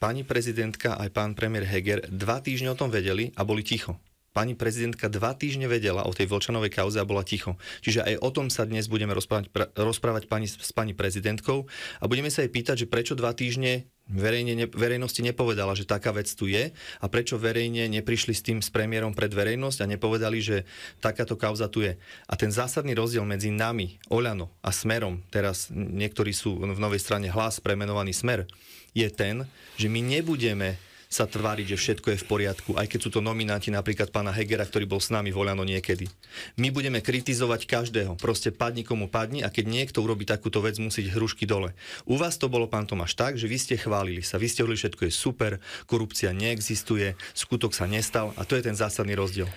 pani prezidentka aj pán premiér Heger dva týždne o tom vedeli a boli ticho. Pani prezidentka dva týždne vedela o tej Vlčanovej kauze a bola ticho. Čiže aj o tom sa dnes budeme rozprávať, rozprávať pani, s pani prezidentkou a budeme sa jej pýtať, že prečo dva týždne verejne ne, verejnosti nepovedala, že taká vec tu je a prečo verejne neprišli s tým s premiérom pred verejnosť a nepovedali, že takáto kauza tu je. A ten zásadný rozdiel medzi nami, Oľano a Smerom, teraz niektorí sú v novej strane hlas premenovaný Smer, je ten, že my nebudeme sa tváriť, že všetko je v poriadku, aj keď sú to nomináti napríklad pána Hegera, ktorý bol s nami voľano niekedy. My budeme kritizovať každého, proste padni komu padni a keď niekto urobí takúto vec, musí hrušky dole. U vás to bolo, pán Tomáš, tak, že vy ste chválili sa, vy ste hovorili, všetko je super, korupcia neexistuje, skutok sa nestal a to je ten zásadný rozdiel.